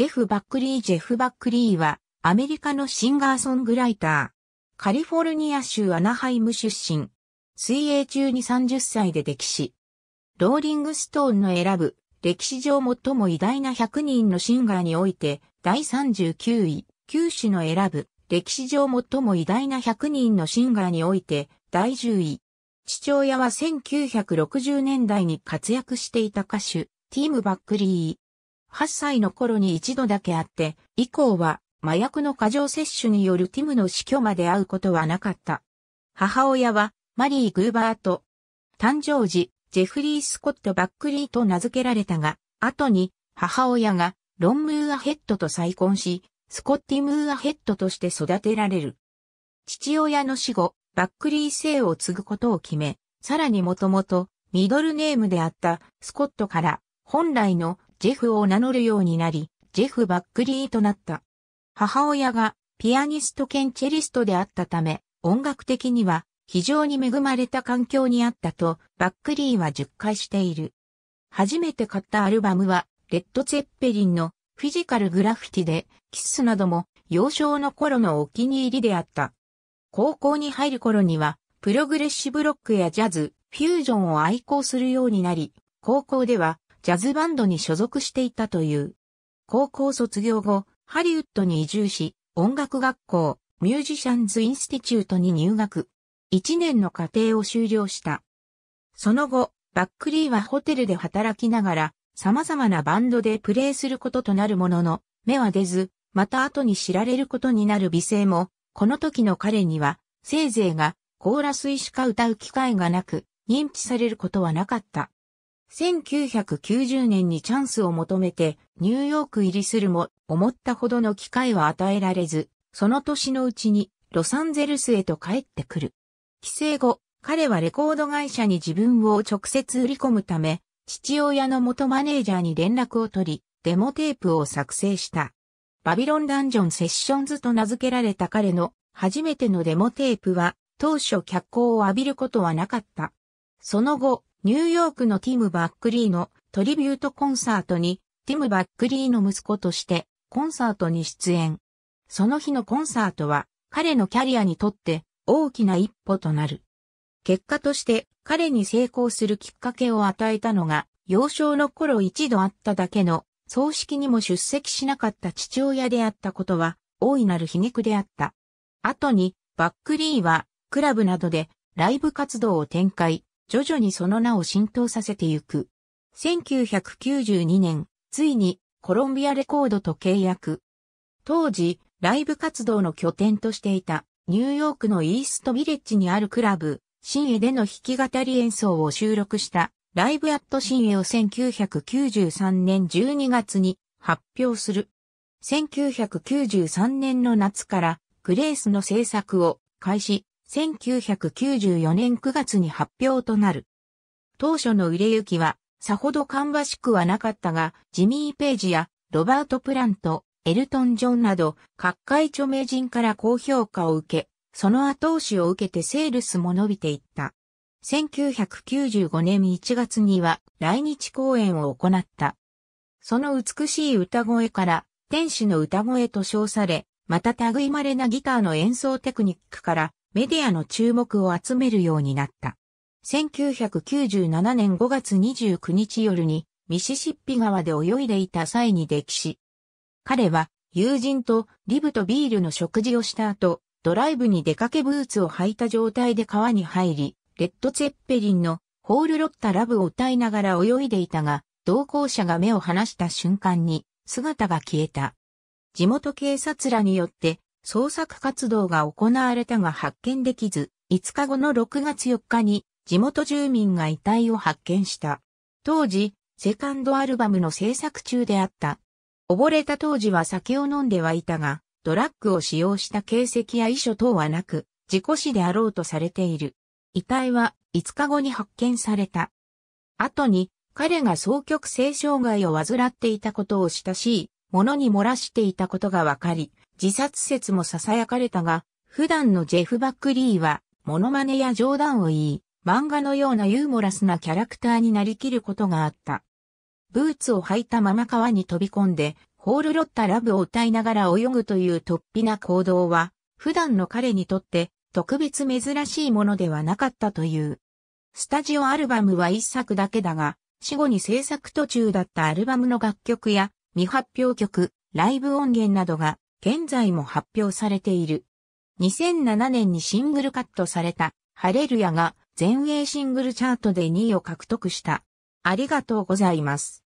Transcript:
ジェフ・バックリー・ジェフ・バックリーは、アメリカのシンガーソングライター。カリフォルニア州アナハイム出身。水泳中に30歳で歴史。ローリングストーンの選ぶ、歴史上最も偉大な100人のシンガーにおいて、第39位、九種の選ぶ、歴史上最も偉大な100人のシンガーにおいて、第10位。父親は1960年代に活躍していた歌手、ティム・バックリー。8歳の頃に一度だけ会って、以降は麻薬の過剰摂取によるティムの死去まで会うことはなかった。母親はマリー・グーバーと、誕生時、ジェフリー・スコット・バックリーと名付けられたが、後に母親がロン・ムーアヘッドと再婚し、スコッティ・ムーアヘッドとして育てられる。父親の死後、バックリー姓を継ぐことを決め、さらにもともとミドルネームであったスコットから本来のジェフを名乗るようになり、ジェフ・バックリーとなった。母親がピアニスト兼チェリストであったため、音楽的には非常に恵まれた環境にあったと、バックリーは10回している。初めて買ったアルバムは、レッド・ツェッペリンのフィジカル・グラフィティで、キッスなども幼少の頃のお気に入りであった。高校に入る頃には、プログレッシブロックやジャズ、フュージョンを愛好するようになり、高校ではジャズバンドに所属していたという。高校卒業後、ハリウッドに移住し、音楽学校、ミュージシャンズインスティチュートに入学。1年の課程を修了した。その後、バックリーはホテルで働きながら、様々なバンドでプレーすることとなるものの、目は出ず、また後に知られることになる美声も、この時の彼には、せいぜいがコーラスしか歌う機会がなく、認知されることはなかった。1990年にチャンスを求めてニューヨーク入りするも思ったほどの機会は与えられず、その年のうちにロサンゼルスへと帰ってくる。帰省後、彼はレコード会社に自分を直接売り込むため、父親の元マネージャーに連絡を取り、デモテープを作成した。バビロンダンジョンセッションズと名付けられた彼の初めてのデモテープは当初脚光を浴びることはなかった。その後、ニューヨークのティム・バックリーのトリビュートコンサートに、ティム・バックリーの息子としてコンサートに出演。その日のコンサートは彼のキャリアにとって大きな一歩となる。結果として彼に成功するきっかけを与えたのが、幼少の頃一度会っただけの葬式にも出席しなかった父親であったことは大いなる皮肉であった。後にバックリーはクラブなどでライブ活動を展開。徐々にその名を浸透させてゆく。1992年、ついにコロンビアレコードと契約。当時、ライブ活動の拠点としていたニューヨークのイーストビレッジにあるクラブ、深エでの弾き語り演奏を収録したライブアット深エを1993年12月に発表する。1993年の夏からグレースの制作を開始、1994年9月に発表となる。当初の売れ行きは、さほど芳しくはなかったが、ジミー・ペイジやロバート・プラント、エルトン・ジョンなど、各界著名人から高評価を受け、その後押しを受けてセールスも伸びていった。1995年1月には来日公演を行った。その美しい歌声から、天使の歌声と称され、また類まれなギターの演奏テクニックから、メディアの注目を集めるようになった。1997年5月29日夜にミシシッピ川で泳いでいた際に溺死。彼は友人とリブとビールの食事をした後、ドライブに出かけブーツを履いた状態で川に入り、レッド・ツェッペリンのホール・ロッタ・ラブを歌いながら泳いでいたが、同行者が目を離した瞬間に姿が消えた。地元警察らによって捜索活動が行われたが発見できず、5日後の6月4日に地元住民が遺体を発見した。当時、セカンドアルバムの制作中であった。溺れた当時は酒を飲んではいたが、ドラッグを使用した形跡や遺書等はなく、事故死であろうとされている。遺体は5日後に発見された。後に、彼が双極性障害を患っていたことを親しい、ものに漏らしていたことがわかり、自殺説も囁かれたが、普段のジェフ・バックリーは、モノマネや冗談を言い、漫画のようなユーモラスなキャラクターになりきることがあった。ブーツを履いたまま川に飛び込んで、ホールロッタラブを歌いながら泳ぐという突飛な行動は、普段の彼にとって特別珍しいものではなかったという。スタジオアルバムは一作だけだが、死後に制作途中だったアルバムの楽曲や未発表曲、ライブ音源などが現在も発表されている。2007年にシングルカットされた、ハレルヤが全英シングルチャートで2位を獲得した。ありがとうございます。